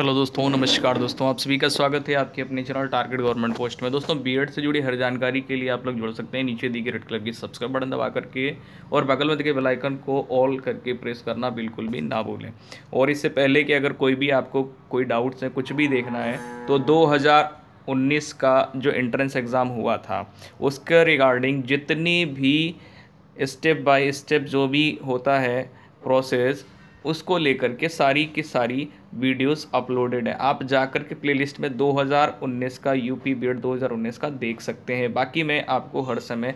hello दोस्तों नमस्कार दोस्तों आप सभी का स्वागत है आपके अपने चैनल टारगेट गवर्नमेंट पोस्ट में दोस्तों बीएड से जुड़ी हर जानकारी के लिए आप लोग जुड़ सकते हैं नीचे दी गई रेड कलर की सब्सक्राइब बटन दबा करके और बगल में दिखे बेलाइकन को ऑल करके प्रेस करना बिल्कुल भी ना भूलें और इससे पहले कि अगर कोई भी आपको कोई डाउट्स है कुछ भी देखना है तो दो 19 का जो एंट्रेंस एग्ज़ाम हुआ था उसके रिगार्डिंग जितनी भी स्टेप बाय स्टेप जो भी होता है प्रोसेस उसको लेकर के सारी की सारी वीडियोस अपलोडेड है आप जाकर के प्लेलिस्ट में 2019 का यूपी बी 2019 का देख सकते हैं बाकी मैं आपको हर समय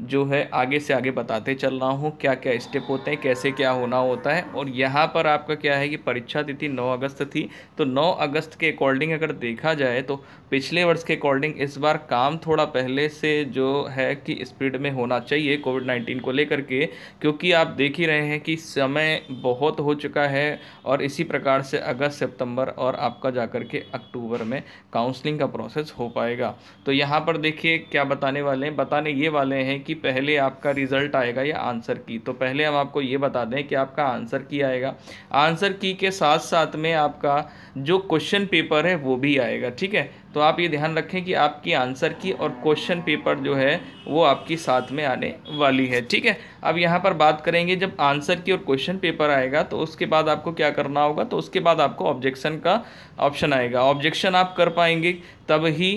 जो है आगे से आगे बताते चल रहा हूँ क्या क्या स्टेप होते हैं कैसे क्या होना होता है और यहाँ पर आपका क्या है कि परीक्षा तिथि 9 अगस्त थी तो 9 अगस्त के अकॉर्डिंग अगर देखा जाए तो पिछले वर्ष के अकॉर्डिंग इस बार काम थोड़ा पहले से जो है कि स्पीड में होना चाहिए कोविड नाइन्टीन को लेकर के क्योंकि आप देख ही रहे हैं कि समय बहुत हो चुका है और इसी प्रकार से अगस्त सेप्टंबर और आपका जाकर के अक्टूबर में काउंसलिंग का प्रोसेस हो पाएगा तो यहाँ पर देखिए क्या बताने वाले हैं बताने ये वाले हैं कि पहले आपका रिजल्ट आएगा या आंसर की तो पहले हम आपको ये बता दें कि आपका आंसर की आएगा आंसर की के साथ साथ में आपका जो क्वेश्चन पेपर है वो भी आएगा ठीक है तो आप ये ध्यान रखें कि आपकी आंसर की और क्वेश्चन पेपर जो है वो आपकी साथ में आने वाली है ठीक है अब यहाँ पर बात करेंगे जब आंसर की और क्वेश्चन पेपर आएगा तो उसके बाद आपको क्या करना होगा तो उसके बाद आपको ऑब्जेक्शन का ऑप्शन आएगा ऑब्जेक्शन आप कर पाएंगे तब ही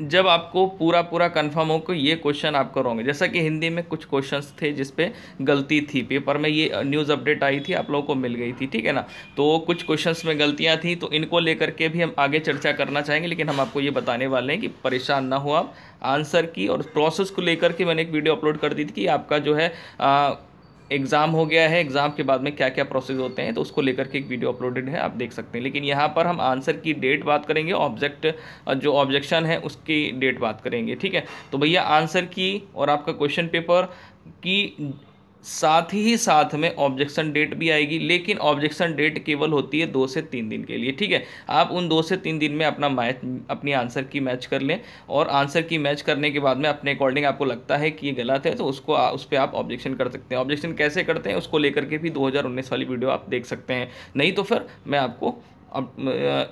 जब आपको पूरा पूरा कंफर्म हो कि ये क्वेश्चन आप करोगे जैसा कि हिंदी में कुछ क्वेश्चंस थे जिस पे गलती थी पेपर में ये न्यूज़ uh, अपडेट आई थी आप लोगों को मिल गई थी ठीक है ना तो कुछ क्वेश्चंस में गलतियां थी तो इनको लेकर के भी हम आगे चर्चा करना चाहेंगे लेकिन हम आपको ये बताने वाले हैं कि परेशान ना हो आप आंसर की और प्रोसेस को लेकर के मैंने एक वीडियो अपलोड कर दी थी कि आपका जो है आ, uh, एग्ज़ाम हो गया है एग्ज़ाम के बाद में क्या क्या प्रोसेस होते हैं तो उसको लेकर के एक वीडियो अपलोडेड है आप देख सकते हैं लेकिन यहाँ पर हम आंसर की डेट बात करेंगे ऑब्जेक्ट जो ऑब्जेक्शन है उसकी डेट बात करेंगे ठीक है तो भैया आंसर की और आपका क्वेश्चन पेपर की साथ ही साथ में ऑब्जेक्शन डेट भी आएगी लेकिन ऑब्जेक्शन डेट केवल होती है दो से तीन दिन के लिए ठीक है आप उन दो से तीन दिन में अपना मैच अपनी आंसर की मैच कर लें और आंसर की मैच करने के बाद में अपने अकॉर्डिंग आपको लगता है कि ये गलत है तो उसको आ, उस पर आप ऑब्जेक्शन कर सकते हैं ऑब्जेक्शन कैसे करते हैं उसको लेकर के भी दो वाली वीडियो आप देख सकते हैं नहीं तो फिर मैं आपको अप,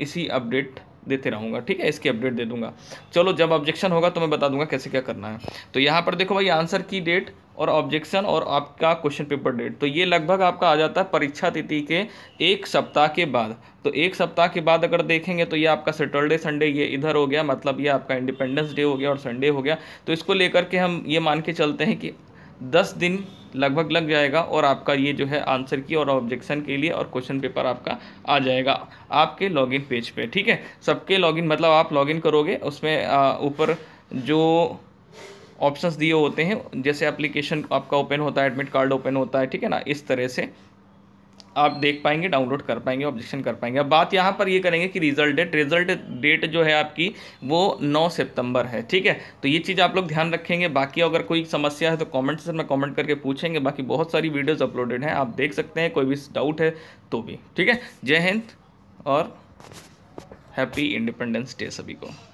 इसी अपडेट देते रहूँगा ठीक है इसकी अपडेट दे दूंगा चलो जब ऑब्जेक्शन होगा तो मैं बता दूंगा कैसे क्या करना है तो यहाँ पर देखो भाई आंसर की डेट और ऑब्जेक्शन और आपका क्वेश्चन पेपर डेट तो ये लगभग आपका आ जाता है परीक्षा तिथि के एक सप्ताह के बाद तो एक सप्ताह के बाद अगर देखेंगे तो ये आपका सैटरडे संडे ये इधर हो गया मतलब ये आपका इंडिपेंडेंस डे हो गया और संडे हो गया तो इसको लेकर के हम ये मान के चलते हैं कि दस दिन लगभग लग जाएगा और आपका ये जो है आंसर की और ऑब्जेक्शन के लिए और क्वेश्चन पेपर आपका आ जाएगा आपके लॉगिन पेज पे ठीक है सबके लॉगिन मतलब आप लॉगिन करोगे उसमें ऊपर जो ऑप्शंस दिए होते हैं जैसे एप्लीकेशन आपका ओपन होता है एडमिट कार्ड ओपन होता है ठीक है ना इस तरह से आप देख पाएंगे डाउनलोड कर पाएंगे ऑब्जेक्शन कर पाएंगे अब बात यहाँ पर ये करेंगे कि रिजल्ट डेट रिजल्ट डेट जो है आपकी वो 9 सितंबर है ठीक है तो ये चीज़ आप लोग ध्यान रखेंगे बाकी अगर कोई समस्या है तो कमेंट सेक्शन में कमेंट करके पूछेंगे बाकी बहुत सारी वीडियोज़ अपलोडेड हैं आप देख सकते हैं कोई भी डाउट है तो भी ठीक है जय हिंद और हैप्पी इंडिपेंडेंस डे सभी को